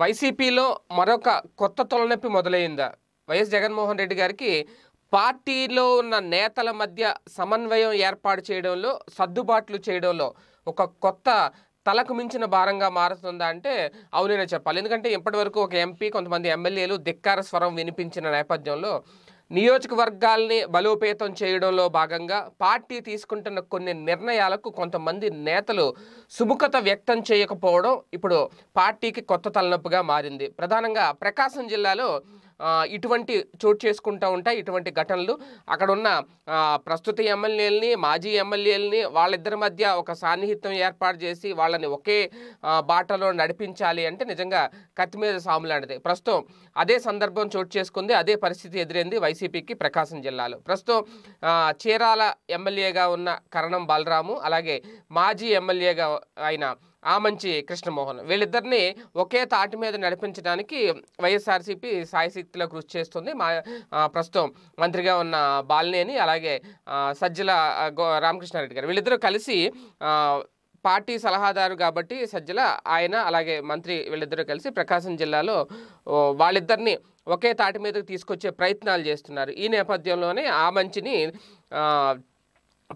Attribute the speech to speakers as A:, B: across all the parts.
A: వైసీపీలో మరొక కొత్త తొలనొప్పి మొదలైందా వైఎస్ జగన్మోహన్ రెడ్డి గారికి పార్టీలో ఉన్న నేతల మధ్య సమన్వయం ఏర్పాటు చేయడంలో సర్దుబాట్లు చేయడంలో ఒక కొత్త తలకు మించిన భారంగా మారుతుందా అంటే అవుననే చెప్పాలి ఎందుకంటే ఇప్పటివరకు ఒక ఎంపీ కొంతమంది ఎమ్మెల్యేలు ధిక్కార స్వరం వినిపించిన నేపథ్యంలో నియోజకవర్గాల్ని బలోపేతం చేయడంలో భాగంగా పార్టీ తీసుకుంటున్న కొన్ని నిర్ణయాలకు కొంతమంది నేతలు సుముఖత వ్యక్తం చేయకపోవడం ఇప్పుడు పార్టీకి కొత్త తలనొప్పిగా మారింది ప్రధానంగా ప్రకాశం జిల్లాలో ఇటువంటి చోటు చేసుకుంటూ ఉంటాయి ఇటువంటి ఘటనలు అక్కడ ఉన్న ప్రస్తుత ఎమ్మెల్యేలని మాజీ ఎమ్మెల్యేలని వాళ్ళిద్దరి మధ్య ఒక సాన్నిహిత్యం ఏర్పాటు చేసి వాళ్ళని ఒకే బాటలో నడిపించాలి అంటే నిజంగా కత్తి మీద సాములాంటిది ప్రస్తుతం అదే సందర్భం చోటు చేసుకుంది అదే పరిస్థితి ఎదురైంది వైసీపీకి ప్రకాశం జిల్లాలో ప్రస్తుతం చీరాల ఎమ్మెల్యేగా ఉన్న కరణం బలరాము అలాగే మాజీ ఎమ్మెల్యేగా అయిన ఆ మంచి కృష్ణమోహన్ వీళ్ళిద్దరిని ఒకే తాటి మీద నడిపించడానికి వైఎస్ఆర్సీపీ సాయశక్తిలో కృషి చేస్తుంది మా ప్రస్తుతం మంత్రిగా ఉన్న బాలినేని అలాగే సజ్జల రామకృష్ణారెడ్డి గారు వీళ్ళిద్దరూ కలిసి పార్టీ సలహాదారు కాబట్టి సజ్జల ఆయన అలాగే మంత్రి వీళ్ళిద్దరూ కలిసి ప్రకాశం జిల్లాలో వాళ్ళిద్దరిని ఒకే తాటి మీదకి తీసుకొచ్చే ప్రయత్నాలు చేస్తున్నారు ఈ నేపథ్యంలోనే ఆ మంచిని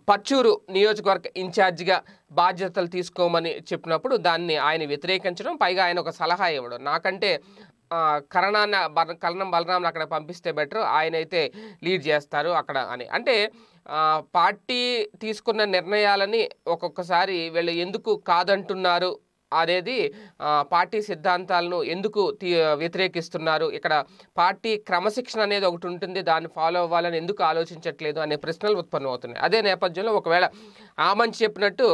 A: పచ్చూరు నియోజకవర్గ ఇన్ఛార్జిగా బాధ్యతలు తీసుకోమని చెప్పినప్పుడు దాన్ని ఆయన వ్యతిరేకించడం పైగా ఆయన ఒక సలహా ఇవ్వడం నాకంటే కరణాన్ని కరణం బలరాంని అక్కడ పంపిస్తే బెటర్ ఆయనైతే లీడ్ చేస్తారు అక్కడ అని అంటే పార్టీ తీసుకున్న నిర్ణయాలని ఒక్కొక్కసారి వీళ్ళు ఎందుకు కాదంటున్నారు అనేది పార్టీ సిద్ధాంతాలను ఎందుకు వ్యతిరేకిస్తున్నారు ఇక్కడ పార్టీ క్రమశిక్షణ అనేది ఒకటి ఉంటుంది దాన్ని ఫాలో అవ్వాలని ఎందుకు ఆలోచించట్లేదు అనే ప్రశ్నలు ఉత్పన్నం అవుతున్నాయి అదే నేపథ్యంలో ఒకవేళ ఆమని చెప్పినట్టు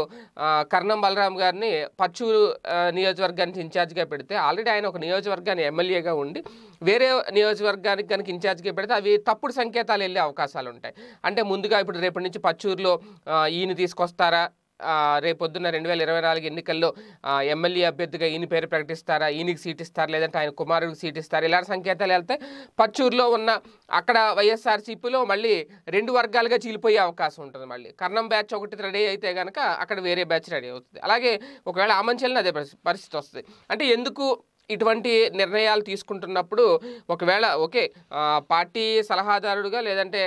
A: కర్ణం బలరాం గారిని పచ్చు నియోజకవర్గానికి ఇన్ఛార్జ్గా పెడితే ఆల్రెడీ ఆయన ఒక నియోజకవర్గాన్ని ఎమ్మెల్యేగా ఉండి వేరే నియోజకవర్గానికి కనుక ఇన్ఛార్జ్గా పెడితే అవి తప్పుడు సంకేతాలు వెళ్ళే అవకాశాలు ఉంటాయి అంటే ముందుగా ఇప్పుడు రేపటి నుంచి పచ్చూరులో ఈయన తీసుకొస్తారా రేపొద్దున్న రెండు వేల ఇరవై నాలుగు ఎన్నికల్లో ఎమ్మెల్యే అభ్యర్థిగా ఈయన పేరు ప్రకటిస్తారా ఈయనకి సీట్ ఇస్తారా లేదంటే ఆయన కుమారుడికి సీట్ ఇస్తారా ఇలాంటి సంకేతాలు వెళ్తే పచ్చూరులో ఉన్న అక్కడ వైఎస్ఆర్సీపీలో మళ్ళీ రెండు వర్గాలుగా చీలిపోయే అవకాశం ఉంటుంది మళ్ళీ కర్ణం బ్యాచ్ ఒకటి రెడీ అయితే కనుక అక్కడ వేరే బ్యాచ్ రెడీ అవుతుంది అలాగే ఒకవేళ ఆమంచెల్ని అదే పరిస్థితి వస్తుంది అంటే ఎందుకు ఇటువంటి నిర్ణయాలు తీసుకుంటున్నప్పుడు ఒకవేళ ఓకే పార్టీ సలహాదారుడుగా లేదంటే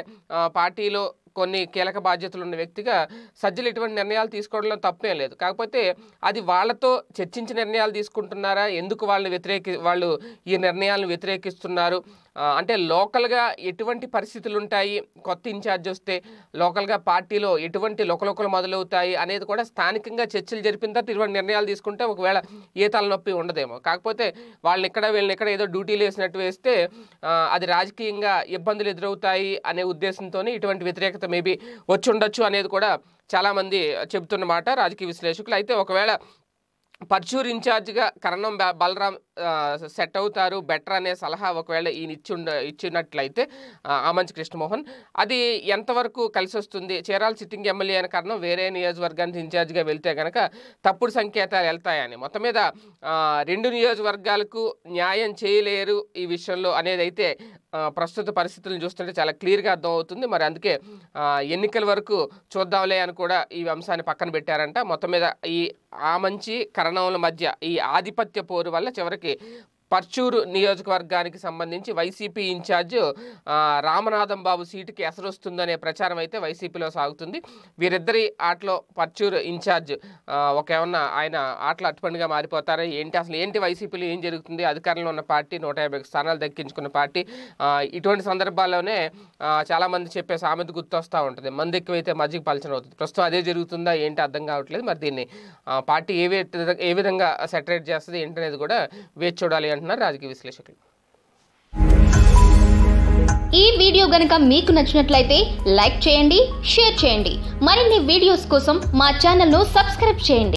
A: పార్టీలో కొన్ని కీలక బాధ్యతలు ఉన్న వ్యక్తిగా సజ్జలు ఇటువంటి నిర్ణయాలు తీసుకోవడంలో తప్పేం లేదు కాకపోతే అది వాళ్ళతో చర్చించి నిర్ణయాలు తీసుకుంటున్నారా ఎందుకు వాళ్ళని వ్యతిరేకి వాళ్ళు ఈ నిర్ణయాలను వ్యతిరేకిస్తున్నారు అంటే లోకల్గా ఎటువంటి పరిస్థితులు ఉంటాయి కొత్త ఇన్ఛార్జ్ వస్తే లోకల్గా పార్టీలో ఎటువంటి లోకలోకలు మొదలవుతాయి అనేది కూడా స్థానికంగా చర్చలు జరిపిన తర్వాత ఇటువంటి నిర్ణయాలు తీసుకుంటే ఒకవేళ ఏ తలనొప్పి ఉండదేమో కాకపోతే వాళ్ళని ఇక్కడ వీళ్ళని ఎక్కడ ఏదో డ్యూటీలు వేసినట్టు వేస్తే అది రాజకీయంగా ఇబ్బందులు ఎదురవుతాయి అనే ఉద్దేశంతో ఇటువంటి వ్యతిరేకత అయితే మేబీ వచ్చి ఉండొచ్చు అనేది కూడా చాలామంది చెబుతున్నమాట రాజకీయ విశ్లేషకులు అయితే ఒకవేళ పర్చూర్ ఇన్ఛార్జ్గా కరణం బలరాం సెట్ అవుతారు బెటర్ అనే సలహా ఒకవేళ ఈయన ఇచ్చిండ ఇచ్చినట్లయితే ఆమంచి కృష్ణమోహన్ అది ఎంతవరకు కలిసి వస్తుంది చీరాల సిట్టింగ్ ఎమ్మెల్యే అనే కారణం వేరే నియోజకవర్గానికి ఇన్ఛార్జ్గా వెళ్తే కనుక తప్పుడు సంకేతాలు వెళ్తాయని మొత్తం మీద రెండు నియోజకవర్గాలకు న్యాయం చేయలేరు ఈ విషయంలో అనేది అయితే ప్రస్తుత పరిస్థితులను చూస్తుంటే చాలా క్లియర్గా అర్థమవుతుంది మరి అందుకే ఎన్నికల వరకు చూద్దాంలే అని కూడా ఈ అంశాన్ని పక్కన పెట్టారంట మొత్తం మీద ఈ ఆ మంచి కరణముల మధ్య ఈ ఆధిపత్య పోరు వల్ల చివరికి सके పర్చూరు నియోజకవర్గానికి సంబంధించి వైసీపీ ఇన్ఛార్జ్ రామనాథం బాబు సీటుకి ఎసరొస్తుందనే ప్రచారం అయితే వైసీపీలో సాగుతుంది వీరిద్దరి ఆటలో పర్చూరు ఇన్ఛార్జ్ ఒకేమన్నా ఆయన ఆటలు అట్టుపండుగా మారిపోతారా ఏంటి అసలు ఏంటి వైసీపీలో ఏం జరుగుతుంది అధికారంలో ఉన్న పార్టీ నూట స్థానాలు దక్కించుకున్న పార్టీ ఇటువంటి సందర్భాల్లోనే చాలామంది చెప్పే సామెత గుర్తొస్తూ ఉంటుంది మంది ఎక్కువైతే మజ్జిగ పలచన అవుతుంది ప్రస్తుతం అదే జరుగుతుందా ఏంటి అర్థం కావట్లేదు మరి దీన్ని పార్టీ ఏ ఏ విధంగా సెటరేట్ చేస్తుంది ఏంటనేది కూడా వేచి చూడాలి అంటున్నారు రాజకీయ విశ్లేషకులు ఈ వీడియో గనుక మీకు నచ్చినట్లయితే లైక్ చేయండి షేర్ చేయండి మరిన్ని వీడియోస్ కోసం మా ఛానల్ను సబ్స్క్రైబ్ చేయండి